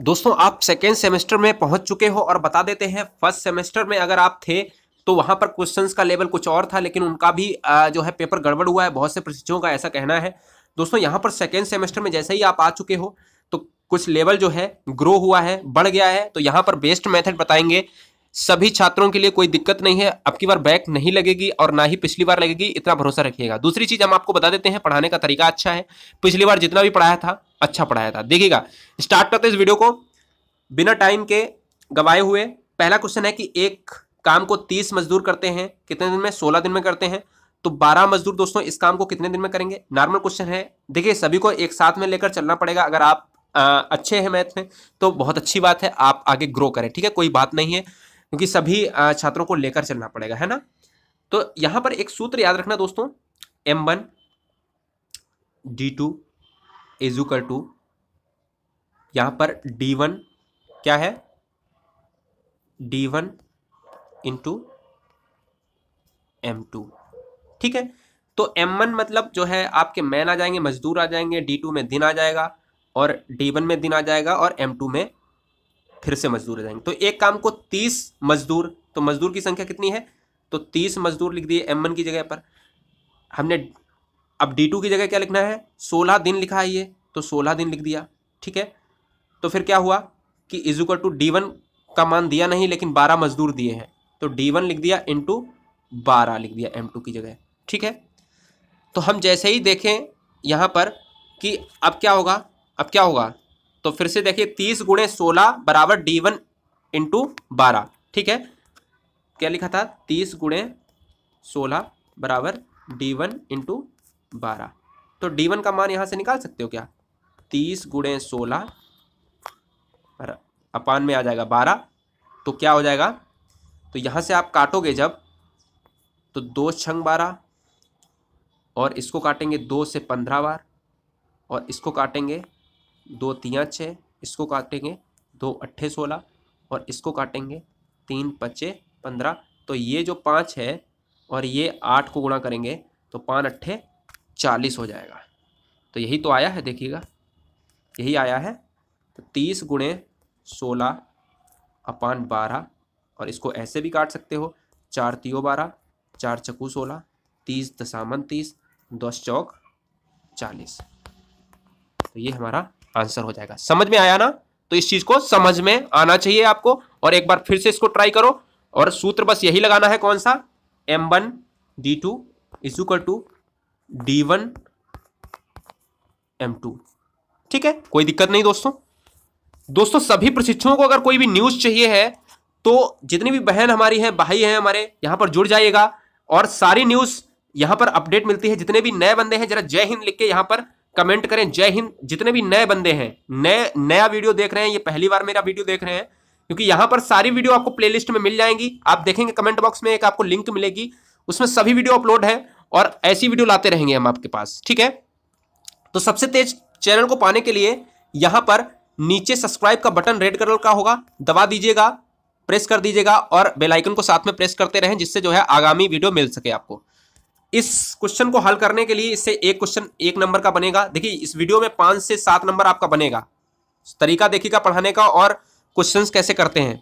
दोस्तों आप second semester में पहुंच चुके हो और बता देते हैं फर्स्ट सेमेस्टर में अगर आप थे तो वहां पर क्वेश्चंस का लेवल कुछ और था लेकिन उनका भी जो है पेपर गड़बड़ हुआ है बहुत से प्रशिक्षकों का ऐसा कहना है दोस्तों यहाँ पर सेकेंड सेमेस्टर में जैसे ही आप आ चुके हो तो कुछ लेवल जो है ग्रो हुआ है बढ़ गया है तो यहाँ पर बेस्ट मेथड बताएंगे सभी छात्रों के लिए कोई दिक्कत नहीं है अब की बार बैक नहीं लगेगी और ना ही पिछली बार लगेगी इतना भरोसा रखिएगा दूसरी चीज हम आपको बता देते हैं पढ़ाने का तरीका अच्छा है पिछली बार जितना भी पढ़ाया था अच्छा पढ़ाया था देखिएगा स्टार्ट करते इस वीडियो को बिना टाइम के गवाए हुए पहला क्वेश्चन है कि एक काम को तीस मजदूर करते हैं कितने दिन में सोलह दिन में करते हैं तो बारह मजदूर दोस्तों इस काम को कितने दिन में करेंगे नॉर्मल क्वेश्चन है देखिए सभी को एक साथ में लेकर चलना पड़ेगा अगर आप आ, अच्छे हैं मैथ में तो बहुत अच्छी बात है आप आगे ग्रो करें ठीक है कोई बात नहीं है क्योंकि सभी छात्रों को लेकर चलना पड़ेगा है ना तो यहां पर एक सूत्र याद रखना दोस्तों M one D two is equal to यहाँ पर डी वन क्या है D one into M two ठीक है तो एम वन मतलब जो है आपके मैन आ जाएंगे मजदूर आ जाएंगे डी टू में दिन आ जाएगा और डी वन में दिन आ जाएगा और एम टू में फिर से मजदूर आ जाएंगे तो एक काम को तीस मजदूर तो मजदूर की संख्या कितनी है तो तीस मजदूर लिख दिए एम वन की जगह पर हमने अब डी टू की जगह क्या लिखना है सोलह दिन लिखा है ये तो सोलह दिन लिख दिया ठीक है तो फिर क्या हुआ कि इजुकल टू डी वन का मान दिया नहीं लेकिन बारह मजदूर दिए हैं तो डी वन लिख दिया इन टू बारह लिख दिया एम टू की जगह ठीक है तो हम जैसे ही देखें यहाँ पर कि अब क्या होगा अब क्या होगा तो फिर से देखिए तीस गुणे सोलह बराबर डी वन इंटू बारह ठीक है क्या लिखा था तीस गुणे सोलह बराबर डी वन इंटू बारह तो डी वन का मान यहाँ से निकाल सकते हो क्या तीस गुणे सोलह अपान में आ जाएगा बारह तो क्या हो जाएगा तो यहाँ से आप काटोगे जब तो दो छंग बारह और इसको काटेंगे दो से पंद्रह बार और इसको काटेंगे दो तियाँ छः इसको काटेंगे दो अट्ठे सोलह और इसको काटेंगे तीन पच्चे पंद्रह तो ये जो पाँच है और ये आठ को गुणा करेंगे तो पाँच अट्ठे चालीस हो जाएगा तो यही तो आया है देखिएगा यही आया है तो तीस गुणे सोलह अपान बारह और इसको ऐसे भी काट सकते हो चार तियो बारह चार चकू सोलह तीस दशामन तीस दस चौक चालीस तो ये हमारा आंसर हो जाएगा समझ में आया ना तो इस चीज़ को समझ में आना चाहिए आपको और एक बार फिर से इसको ट्राई करो और सूत्र बस यही लगाना है कौन सा M one D two is equal to D one M two ठीक है कोई दिक्कत नहीं दोस्तों दोस्तों सभी प्रशिक्षुओं को अगर कोई भी न्यूज़ चाहिए है तो जितनी भी बहन हमारी हैं भाई हैं हमारे यहां पर जुड़ जाइएगा और सारी न्यूज़ यहां पर अपडेट मिलती है जितने भी नए बंदे हैं जरा जय हिंद लिख के यहां पर कमेंट करें जय हिंद जितने भी नए बंदे हैं नए नया वीडियो देख रहे हैं ये पहली बार मेरा वीडियो देख रहे हैं क्योंकि यहां पर सारी वीडियो आपको प्लेलिस्ट में मिल जाएंगी आप देखेंगे कमेंट बॉक्स में एक आपको लिंक मिलेगी उसमें सभी वीडियो अपलोड है और ऐसी वीडियो लाते रहेंगे हम आपके पास ठीक है तो सबसे तेज चैनल को पाने के लिए यहाँ पर नीचे सब्सक्राइब का बटन रेड कलर का होगा दबा दीजिएगा प्रेस कर दीजिएगा और बेल आइकन को साथ में प्रेस करते रहें जिससे जो है आगामी वीडियो मिल सके आपको इस क्वेश्चन को हल करने के लिए इससे एक क्वेश्चन एक नंबर का बनेगा देखिए इस वीडियो में पाँच से सात नंबर आपका बनेगा तरीका देखिएगा पढ़ाने का और क्वेश्चन कैसे करते हैं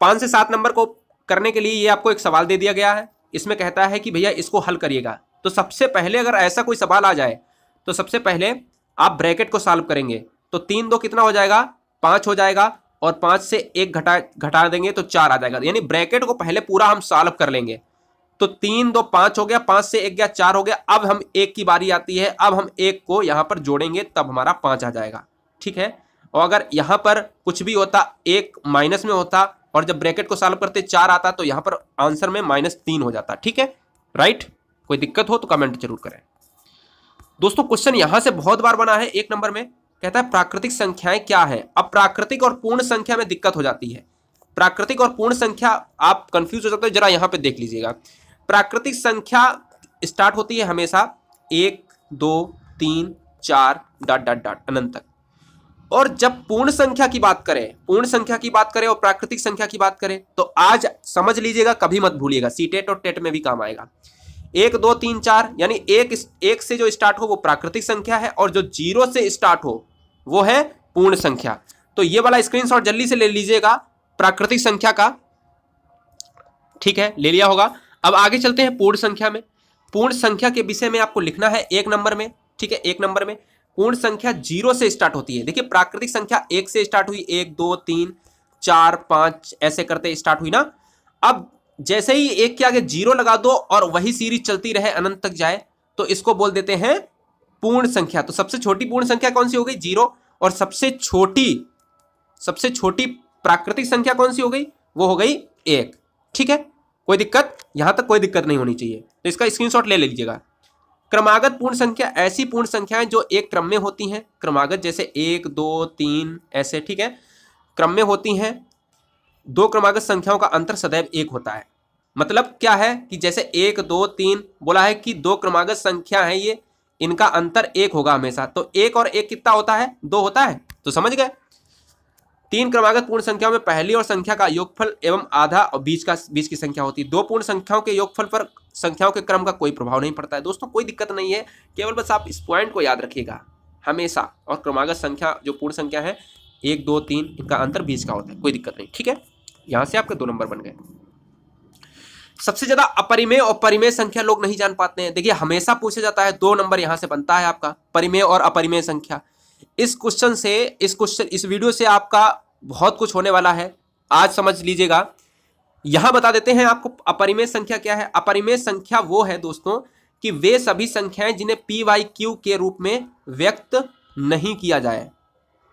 पाँच से सात नंबर को करने के लिए ये आपको एक सवाल दे दिया गया है इसमें कहता है कि भैया इसको हल करिएगा तो सबसे पहले अगर ऐसा कोई सवाल आ जाए तो सबसे पहले आप ब्रैकेट को सॉल्व करेंगे तो तीन दो कितना हो जाएगा पांच हो जाएगा और पांच से एक घटा घटा देंगे तो चार आ जाएगा यानी ब्रैकेट को पहले पूरा हम सॉल्व कर लेंगे तो तीन दो पांच हो गया पांच से एक गया चार हो गया अब हम एक की बारी आती है अब हम एक को यहां पर जोड़ेंगे तब हमारा पांच आ जाएगा ठीक है और अगर यहां पर कुछ भी होता एक माइनस में होता और जब ब्रैकेट को सॉल्व करते चार आता तो यहां पर आंसर में माइनस तीन हो जाता ठीक है राइट कोई दिक्कत हो तो कमेंट जरूर करें दोस्तों क्वेश्चन यहां से बहुत बार बना है एक नंबर में कहता है प्राकृतिक संख्याएं क्या है अब प्राकृतिक और पूर्ण संख्या में दिक्कत हो जाती है प्राकृतिक और पूर्ण संख्या आप कंफ्यूज हो सकते हो जरा यहाँ पे देख लीजिएगा प्राकृतिक संख्या स्टार्ट होती है हमेशा एक दो तीन चार डॉट डॉट डॉट अनंत तक और जब पूर्ण संख्या की बात करें पूर्ण संख्या की बात करें और प्राकृतिक संख्या की बात करें तो आज समझ लीजिएगा कभी मत भूलिएगा सीटेट e और टेट e में भी काम आएगा एक दो तीन चार यानी एक एक से जो स्टार्ट हो वो प्राकृतिक संख्या है और जो जीरो से स्टार्ट हो वो है पूर्ण संख्या तो ये वाला स्क्रीनशॉट जल्दी से ले लीजिएगा प्राकृतिक संख्या का ठीक है ले लिया होगा अब आगे चलते हैं पूर्ण संख्या में पूर्ण संख्या के विषय में आपको लिखना है एक नंबर में ठीक है एक नंबर में पूर्ण संख्या जीरो से स्टार्ट होती है देखिए प्राकृतिक संख्या एक से स्टार्ट हुई एक दो तीन चार पांच ऐसे करते स्टार्ट हुई ना अब जैसे ही एक के आगे जीरो लगा दो और वही सीरीज चलती रहे अनंत तक जाए तो इसको बोल देते हैं पूर्ण संख्या तो सबसे छोटी पूर्ण संख्या कौन सी हो गई जीरो और सबसे छोटी सबसे छोटी प्राकृतिक संख्या कौन सी हो गई वो हो गई एक ठीक है कोई दिक्कत यहां तक कोई दिक्कत नहीं होनी चाहिए तो इसका स्क्रीनशॉट ले लीजिएगा क्रमागत पूर्ण संख्या ऐसी पूर्ण संख्याएं जो एक क्रम में होती हैं क्रमागत जैसे एक दो तीन ऐसे ठीक है क्रम में होती हैं दो क्रमागत संख्याओं का अंतर सदैव एक होता है मतलब क्या है कि जैसे एक दो तीन बोला है कि दो क्रमागत संख्या है ये इनका अंतर एक होगा हमेशा तो एक और एक कितना होता है दो होता है तो समझ गए तीन क्रमागत पूर्ण संख्याओं में पहली और संख्या का योगफल एवं आधा और बीच का बीच की संख्या होती है दो पूर्ण संख्याओं के योगफल पर संख्याओं के क्रम का कोई प्रभाव नहीं पड़ता है दोस्तों कोई दिक्कत नहीं है केवल बस आप इस पॉइंट को याद रखिएगा हमेशा और क्रमागत संख्या जो पूर्ण संख्या है एक दो तीन इनका अंतर बीस का होता है कोई दिक्कत नहीं ठीक है यहाँ से आपके दो नंबर बन गए सबसे ज्यादा अपरिमेय और परिमेय संख्या लोग नहीं जान पाते हैं देखिए हमेशा पूछा जाता है दो नंबर यहाँ से बनता है आपका परिमेय और अपरिमेय संख्या इस क्वेश्चन से इस क्वेश्चन इस वीडियो से आपका बहुत कुछ होने वाला है आज समझ लीजिएगा यहां बता देते हैं आपको अपरिमेय संख्या क्या है अपरिमेय संख्या वो है दोस्तों कि वे सभी संख्याएं जिन्हें पी वाई क्यू के रूप में व्यक्त नहीं किया जाए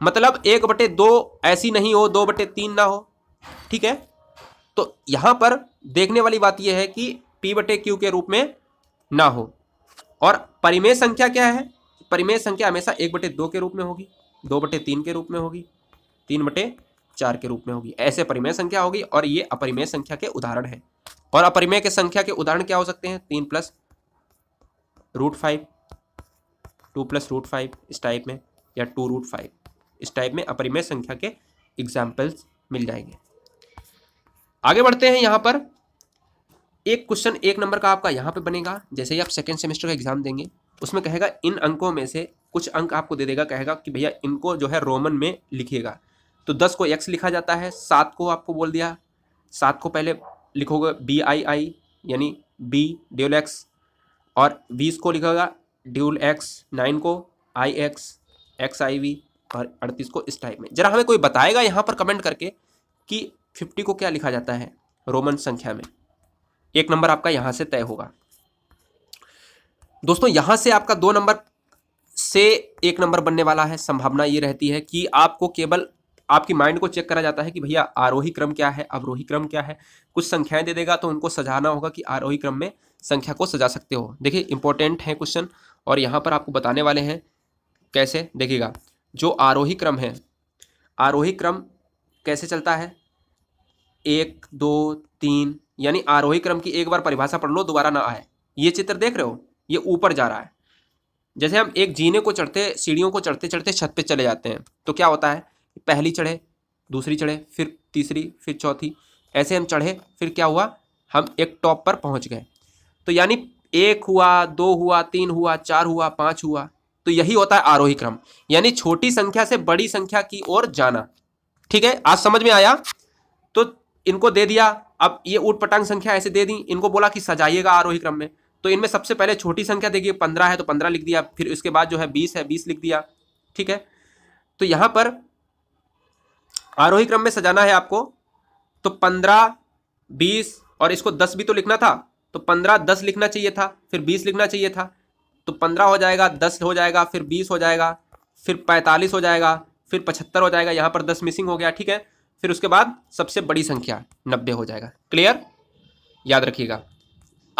मतलब एक बटे दो ऐसी नहीं हो दो बटे तीन ना हो ठीक है तो यहां पर देखने वाली बात यह है कि पी बटे क्यू के रूप में ना हो और परिमेय संख्या क्या है परिमेय संख्या हमेशा एक बटे दो के रूप में होगी दो बटे तीन के रूप में होगी तीन बटे चार के रूप में होगी ऐसे परिमेय संख्या होगी और ये अपरिमेय संख्या के उदाहरण है और अपरिमेय के संख्या के उदाहरण क्या हो सकते हैं तीन plus root five two plus root five इस टाइप में या टू रूट फाइव इस टाइप में अपरिमेय संख्या के एग्जाम्पल्स मिल जाएंगे आगे बढ़ते हैं यहाँ पर एक क्वेश्चन एक नंबर का आपका यहाँ पे बनेगा जैसे ही आप सेकेंड सेमेस्टर का एग्जाम देंगे उसमें कहेगा इन अंकों में से कुछ अंक आपको दे देगा कहेगा कि भैया इनको जो है रोमन में लिखिएगा तो दस को एक्स लिखा जाता है सात को आपको बोल दिया सात को पहले लिखोगे बी आई आई यानी बी ड्यूल एक्स और बीस को लिखोगा ड्यूल एक्स नाइन को I X X I V अड़तीस को इस टाइप में जरा हमें कोई बताएगा यहाँ पर कमेंट करके कि फिफ्टी को क्या लिखा जाता है रोमन संख्या में एक नंबर आपका यहाँ से तय होगा दोस्तों यहाँ से आपका दो नंबर से एक नंबर बनने वाला है संभावना ये रहती है कि आपको केवल आपकी माइंड को चेक करा जाता है कि भैया आरोही क्रम क्या है अवरोही क्रम क्या है कुछ संख्याएं दे देगा तो उनको सजाना होगा कि आरोही क्रम में संख्या को सजा सकते हो देखिए इंपॉर्टेंट है क्वेश्चन और यहाँ पर आपको बताने वाले हैं कैसे देखिएगा जो आरोही क्रम है आरोही क्रम कैसे चलता है एक दो तीन यानी आरोही क्रम की एक बार परिभाषा पढ़ लो दोबारा ना आए ये चित्र देख रहे हो ये ऊपर जा रहा है जैसे हम एक जीने को चढ़ते सीढ़ियों को चढ़ते चढ़ते छत पे चले जाते हैं तो क्या होता है पहली चढ़े दूसरी चढ़े फिर तीसरी फिर चौथी ऐसे हम चढ़े फिर क्या हुआ हम एक टॉप पर पहुंच गए तो यानी एक हुआ दो हुआ तीन हुआ चार हुआ पाँच हुआ तो यही होता है आरोही क्रम यानी छोटी संख्या से बड़ी संख्या की ओर जाना ठीक है आज समझ में आया तो इनको दे दिया अब ये ऊट पटांग संख्या ऐसे दे दी इनको बोला कि सजाइएगा आरोही क्रम में तो इनमें सबसे पहले छोटी संख्या देखिए पंद्रह है तो पंद्रह लिख दिया फिर उसके बाद जो है बीस है बीस लिख दिया ठीक है तो यहां पर आरोही क्रम में सजाना है आपको तो पंद्रह बीस और इसको दस भी तो लिखना था तो पंद्रह दस लिखना चाहिए था फिर बीस लिखना चाहिए था तो पंद्रह हो जाएगा दस हो जाएगा फिर बीस हो जाएगा फिर पैंतालीस हो जाएगा फिर पचहत्तर हो जाएगा यहाँ पर दस मिसिंग हो गया ठीक है फिर उसके बाद सबसे बड़ी संख्या नब्बे हो जाएगा क्लियर याद रखिएगा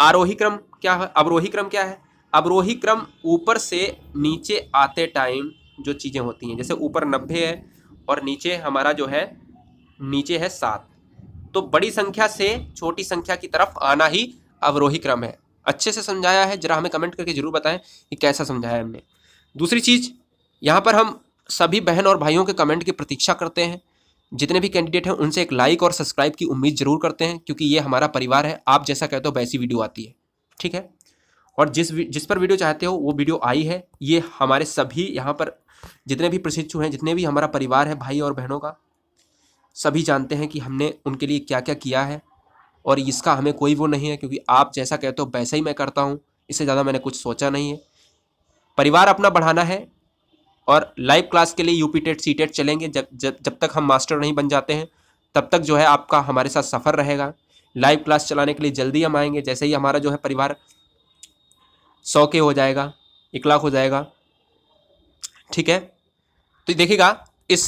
आरोही क्रम क्या है अवरोही क्रम क्या है अवरोही क्रम ऊपर से नीचे आते टाइम जो चीज़ें होती हैं जैसे ऊपर नब्बे है और नीचे हमारा जो है नीचे है सात तो बड़ी संख्या से छोटी संख्या की तरफ आना ही अवरोही क्रम है अच्छे से समझाया है ज़रा हमें कमेंट करके ज़रूर बताएं कि कैसा समझाया हमने दूसरी चीज़ यहाँ पर हम सभी बहन और भाइयों के कमेंट की प्रतीक्षा करते हैं जितने भी कैंडिडेट हैं उनसे एक लाइक और सब्सक्राइब की उम्मीद ज़रूर करते हैं क्योंकि ये हमारा परिवार है आप जैसा कहते हो वैसी वीडियो आती है ठीक है और जिस जिस पर वीडियो चाहते हो वो वीडियो आई है ये हमारे सभी यहाँ पर जितने भी प्रशिक्षु हैं जितने भी हमारा परिवार है भाई और बहनों का सभी जानते हैं कि हमने उनके लिए क्या क्या किया है और इसका हमें कोई वो नहीं है क्योंकि आप जैसा कहते हो वैसा ही मैं करता हूँ इससे ज़्यादा मैंने कुछ सोचा नहीं है परिवार अपना बढ़ाना है और लाइव क्लास के लिए यूपी टेट सी टेट चलेंगे जब जब जब तक हम मास्टर नहीं बन जाते हैं तब तक जो है आपका हमारे साथ सफ़र रहेगा लाइव क्लास चलाने के लिए जल्दी हम आएंगे जैसे ही हमारा जो है परिवार सौ के हो जाएगा एक लाख हो जाएगा ठीक है तो देखिएगा इस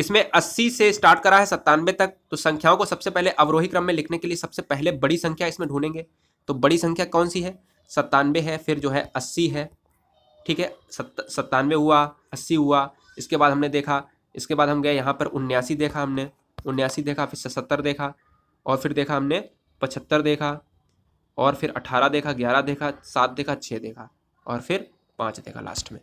इसमें 80 से स्टार्ट करा है सत्तानवे तक तो संख्याओं को सबसे पहले अवरोही क्रम में लिखने के लिए सबसे पहले बड़ी संख्या इसमें ढूंढेंगे तो बड़ी संख्या कौन सी है सत्तानवे है फिर जो है अस्सी है ठीक है सत्तानवे हुआ अस्सी हुआ इसके बाद हमने देखा इसके बाद हम गए यहाँ पर उन्यासी देखा हमने उन्यासी देखा फिर सत्तर देखा और फिर देखा हमने पचहत्तर देखा और फिर अठारह देखा ग्यारह देखा सात देखा छः देखा और फिर पाँच देखा लास्ट में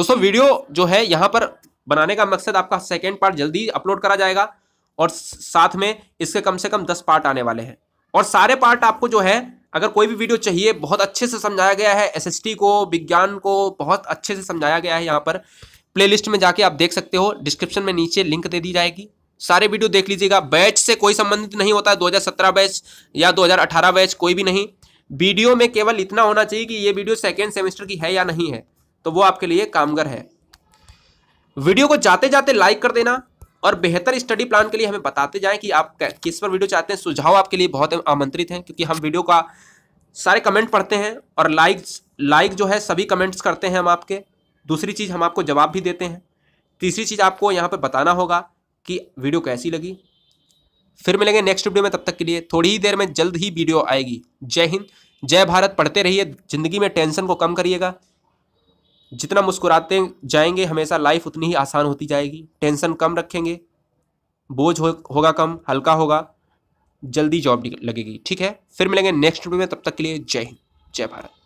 दोस्तों वीडियो जो है यहाँ पर बनाने का मकसद आपका सेकेंड पार्ट जल्दी अपलोड करा जाएगा और साथ में इसके कम से कम दस पार्ट आने वाले हैं और सारे पार्ट आपको जो है अगर कोई भी वीडियो चाहिए बहुत अच्छे से समझाया गया है एसएसटी को विज्ञान को बहुत अच्छे से समझाया गया है यहाँ पर प्लेलिस्ट में जाके आप देख सकते हो डिस्क्रिप्शन में नीचे लिंक दे दी जाएगी सारे वीडियो देख लीजिएगा बैच से कोई संबंधित नहीं होता है दो बैच या दो बैच कोई भी नहीं वीडियो में केवल इतना होना चाहिए कि ये वीडियो सेकेंड सेमेस्टर की है या नहीं है तो वो आपके लिए कामगर है वीडियो को जाते जाते लाइक कर देना और बेहतर स्टडी प्लान के लिए हमें बताते जाएं कि आप किस पर वीडियो चाहते हैं सुझाव आपके लिए बहुत आमंत्रित हैं क्योंकि हम वीडियो का सारे कमेंट पढ़ते हैं और लाइक लाइक जो है सभी कमेंट्स करते हैं हम आपके दूसरी चीज़ हम आपको जवाब भी देते हैं तीसरी चीज़ आपको यहाँ पर बताना होगा कि वीडियो कैसी लगी फिर मिलेंगे नेक्स्ट वीडियो में तब तक के लिए थोड़ी ही देर में जल्द ही वीडियो आएगी जय हिंद जय भारत पढ़ते रहिए ज़िंदगी में टेंशन को कम करिएगा जितना मुस्कुराते जाएंगे हमेशा लाइफ उतनी ही आसान होती जाएगी टेंशन कम रखेंगे बोझ हो, होगा कम हल्का होगा जल्दी जॉब लगेगी ठीक है फिर मिलेंगे नेक्स्ट वीडियो में तब तक के लिए जय हिंद जय भारत